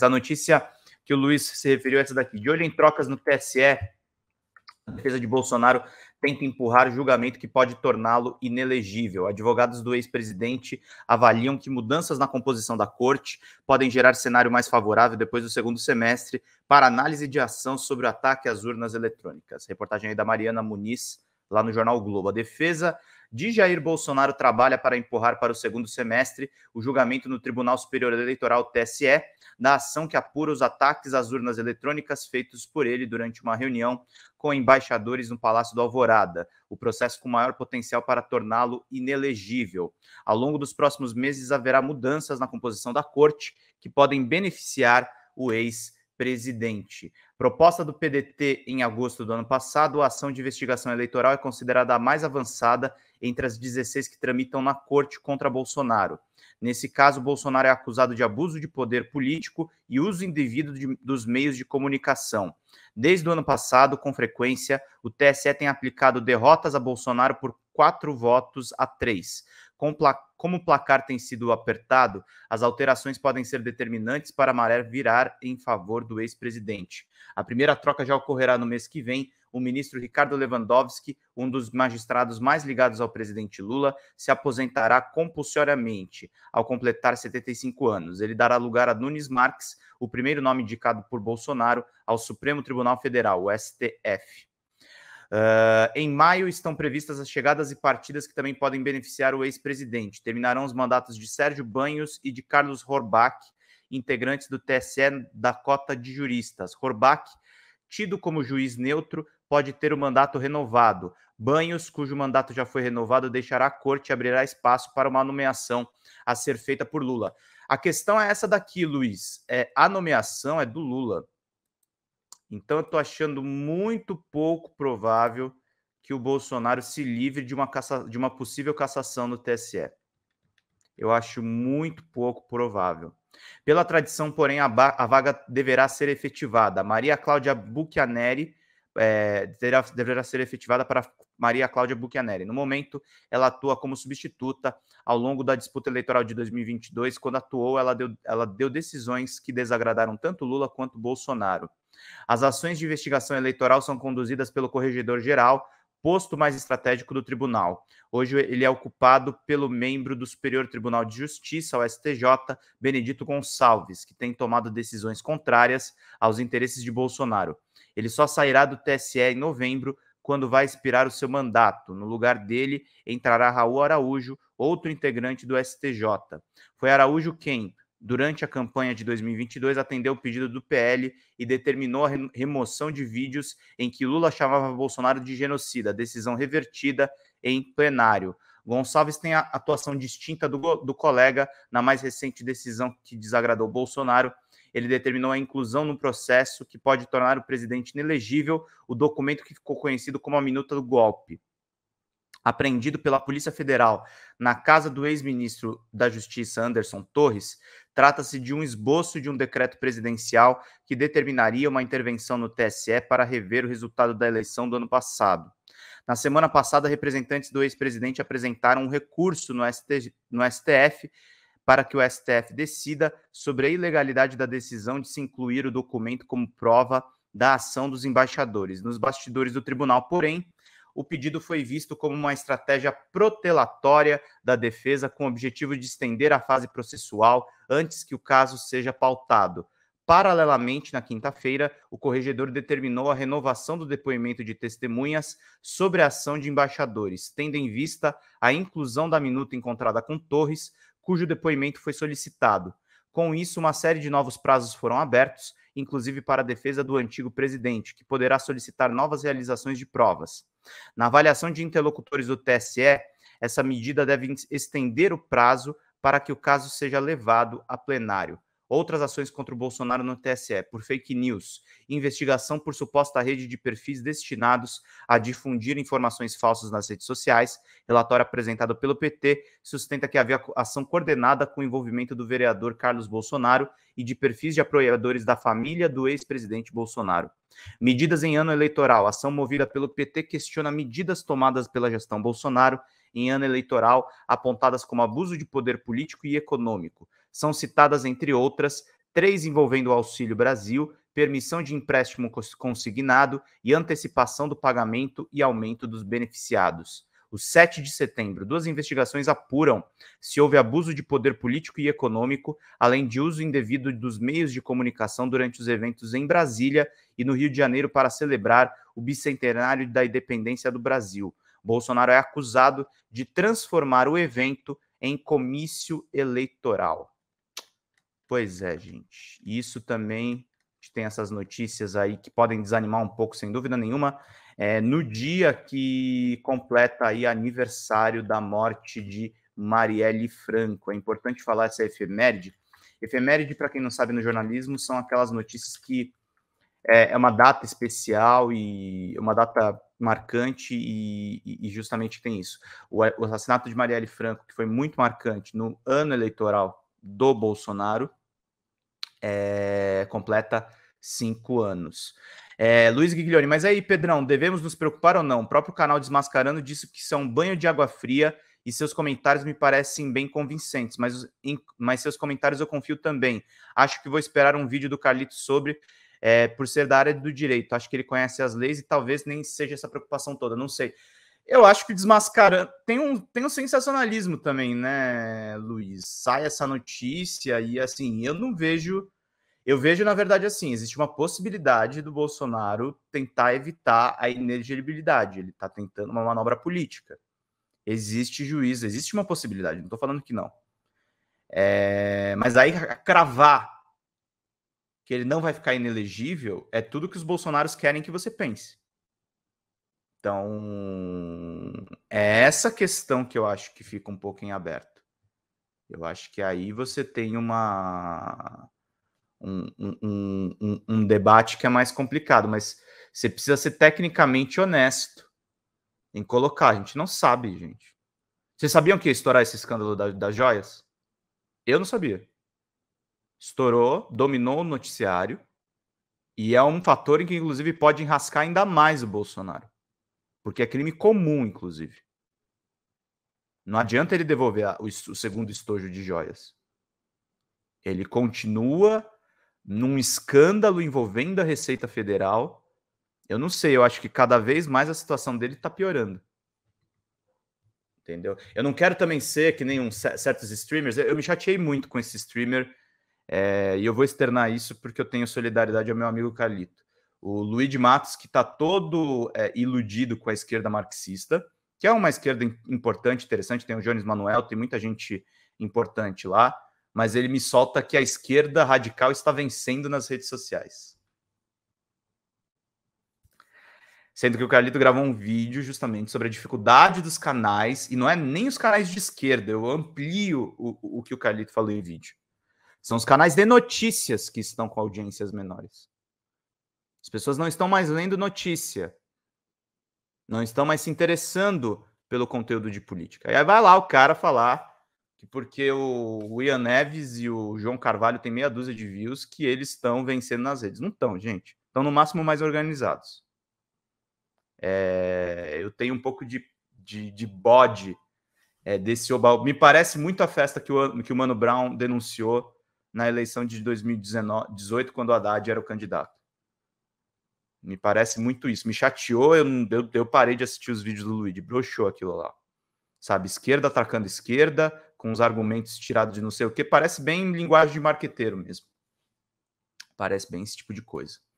Mas a notícia que o Luiz se referiu é essa daqui. De olho em trocas no TSE, a defesa de Bolsonaro tenta empurrar julgamento que pode torná-lo inelegível. Advogados do ex-presidente avaliam que mudanças na composição da corte podem gerar cenário mais favorável depois do segundo semestre para análise de ação sobre o ataque às urnas eletrônicas. Reportagem aí da Mariana Muniz, lá no jornal Globo. A defesa de Jair Bolsonaro trabalha para empurrar para o segundo semestre o julgamento no Tribunal Superior Eleitoral TSE da ação que apura os ataques às urnas eletrônicas feitos por ele durante uma reunião com embaixadores no Palácio do Alvorada, o processo com maior potencial para torná-lo inelegível. Ao longo dos próximos meses haverá mudanças na composição da corte que podem beneficiar o ex-presidente. Proposta do PDT em agosto do ano passado, a ação de investigação eleitoral é considerada a mais avançada entre as 16 que tramitam na corte contra Bolsonaro. Nesse caso, Bolsonaro é acusado de abuso de poder político e uso indevido de, dos meios de comunicação. Desde o ano passado, com frequência, o TSE tem aplicado derrotas a Bolsonaro por quatro votos a três. Como o placar tem sido apertado, as alterações podem ser determinantes para a maré virar em favor do ex-presidente. A primeira troca já ocorrerá no mês que vem. O ministro Ricardo Lewandowski, um dos magistrados mais ligados ao presidente Lula, se aposentará compulsoriamente ao completar 75 anos. Ele dará lugar a Nunes Marques, o primeiro nome indicado por Bolsonaro ao Supremo Tribunal Federal, o STF. Uh, em maio estão previstas as chegadas e partidas que também podem beneficiar o ex-presidente. Terminarão os mandatos de Sérgio Banhos e de Carlos Horbach, integrantes do TSE da cota de juristas. Horbach, tido como juiz neutro, pode ter o mandato renovado. Banhos, cujo mandato já foi renovado, deixará a corte e abrirá espaço para uma nomeação a ser feita por Lula. A questão é essa daqui, Luiz. É, a nomeação é do Lula. Então, eu estou achando muito pouco provável que o Bolsonaro se livre de uma, caça, de uma possível cassação no TSE. Eu acho muito pouco provável. Pela tradição, porém, a, a vaga deverá ser efetivada. Maria Cláudia Buchaneri é, eh, terá, deverá ser efetivada para Maria Cláudia Buchaneri. No momento, ela atua como substituta ao longo da disputa eleitoral de 2022. Quando atuou, ela deu, ela deu decisões que desagradaram tanto Lula quanto Bolsonaro. As ações de investigação eleitoral são conduzidas pelo corregedor-geral, posto mais estratégico do tribunal. Hoje ele é ocupado pelo membro do Superior Tribunal de Justiça, o STJ, Benedito Gonçalves, que tem tomado decisões contrárias aos interesses de Bolsonaro. Ele só sairá do TSE em novembro, quando vai expirar o seu mandato. No lugar dele entrará Raul Araújo, outro integrante do STJ. Foi Araújo quem, durante a campanha de 2022, atendeu o pedido do PL e determinou a remoção de vídeos em que Lula chamava Bolsonaro de genocida, decisão revertida em plenário. Gonçalves tem a atuação distinta do, do colega na mais recente decisão que desagradou Bolsonaro. Ele determinou a inclusão no processo que pode tornar o presidente inelegível o documento que ficou conhecido como a Minuta do Golpe apreendido pela Polícia Federal na casa do ex-ministro da Justiça Anderson Torres, trata-se de um esboço de um decreto presidencial que determinaria uma intervenção no TSE para rever o resultado da eleição do ano passado. Na semana passada, representantes do ex-presidente apresentaram um recurso no, ST, no STF para que o STF decida sobre a ilegalidade da decisão de se incluir o documento como prova da ação dos embaixadores. Nos bastidores do tribunal, porém, o pedido foi visto como uma estratégia protelatória da defesa com o objetivo de estender a fase processual antes que o caso seja pautado. Paralelamente, na quinta-feira, o corregedor determinou a renovação do depoimento de testemunhas sobre a ação de embaixadores, tendo em vista a inclusão da minuta encontrada com Torres, cujo depoimento foi solicitado. Com isso, uma série de novos prazos foram abertos, inclusive para a defesa do antigo presidente, que poderá solicitar novas realizações de provas. Na avaliação de interlocutores do TSE, essa medida deve estender o prazo para que o caso seja levado a plenário outras ações contra o Bolsonaro no TSE por fake news, investigação por suposta rede de perfis destinados a difundir informações falsas nas redes sociais. Relatório apresentado pelo PT sustenta que havia ação coordenada com o envolvimento do vereador Carlos Bolsonaro e de perfis de apoiadores da família do ex-presidente Bolsonaro. Medidas em ano eleitoral. Ação movida pelo PT questiona medidas tomadas pela gestão Bolsonaro em ano eleitoral apontadas como abuso de poder político e econômico. São citadas, entre outras, três envolvendo o Auxílio Brasil, permissão de empréstimo consignado e antecipação do pagamento e aumento dos beneficiados. O 7 de setembro, duas investigações apuram se houve abuso de poder político e econômico, além de uso indevido dos meios de comunicação durante os eventos em Brasília e no Rio de Janeiro para celebrar o bicentenário da independência do Brasil. Bolsonaro é acusado de transformar o evento em comício eleitoral. Pois é, gente. Isso também a gente tem essas notícias aí que podem desanimar um pouco, sem dúvida nenhuma. É, no dia que completa aí aniversário da morte de Marielle Franco. É importante falar essa efeméride. Efeméride, para quem não sabe no jornalismo, são aquelas notícias que é, é uma data especial e uma data marcante e, e justamente tem isso. O, o assassinato de Marielle Franco, que foi muito marcante no ano eleitoral do Bolsonaro, é, completa cinco anos. É, Luiz Guilherme, mas aí, Pedrão, devemos nos preocupar ou não? O próprio canal Desmascarando disse que são banho de água fria e seus comentários me parecem bem convincentes, mas, em, mas seus comentários eu confio também. Acho que vou esperar um vídeo do Carlito sobre, é, por ser da área do direito. Acho que ele conhece as leis e talvez nem seja essa preocupação toda, não sei eu acho que desmascarando. Tem um, tem um sensacionalismo também, né, Luiz? Sai essa notícia e assim, eu não vejo. Eu vejo, na verdade, assim, existe uma possibilidade do Bolsonaro tentar evitar a inelegibilidade. Ele está tentando uma manobra política. Existe juízo, existe uma possibilidade, não estou falando que não. É... mas aí cravar que ele não vai ficar inelegível é tudo que os bolsonaros querem que você pense. Então, é essa questão que eu acho que fica um pouco em aberto. Eu acho que aí você tem uma. Um, um, um, um debate que é mais complicado, mas você precisa ser tecnicamente honesto em colocar. A gente não sabe, gente. Vocês sabiam que ia estourar esse escândalo da, das joias? Eu não sabia. Estourou, dominou o noticiário e é um fator em que, inclusive, pode enrascar ainda mais o Bolsonaro. Porque é crime comum, inclusive. Não adianta ele devolver o, o segundo estojo de joias. Ele continua num escândalo envolvendo a Receita Federal. Eu não sei, eu acho que cada vez mais a situação dele está piorando. Entendeu? Eu não quero também ser que nem um, certos streamers. Eu me chateei muito com esse streamer é, e eu vou externar isso porque eu tenho solidariedade ao meu amigo Carlito o Luiz de Matos, que está todo é, iludido com a esquerda marxista, que é uma esquerda importante, interessante, tem o Jones Manuel, tem muita gente importante lá, mas ele me solta que a esquerda radical está vencendo nas redes sociais. Sendo que o Carlito gravou um vídeo justamente sobre a dificuldade dos canais, e não é nem os canais de esquerda, eu amplio o, o que o Carlito falou em vídeo. São os canais de notícias que estão com audiências menores. As pessoas não estão mais lendo notícia. Não estão mais se interessando pelo conteúdo de política. E aí vai lá o cara falar que porque o Ian Neves e o João Carvalho têm meia dúzia de views que eles estão vencendo nas redes. Não estão, gente. Estão no máximo mais organizados. É, eu tenho um pouco de, de, de bode é, desse obal. Me parece muito a festa que o, que o Mano Brown denunciou na eleição de 2018, quando o Haddad era o candidato. Me parece muito isso. Me chateou, eu, eu, eu parei de assistir os vídeos do Luigi, broxou aquilo lá. Sabe, esquerda atacando esquerda, com os argumentos tirados de não sei o que. Parece bem linguagem de marqueteiro mesmo. Parece bem esse tipo de coisa.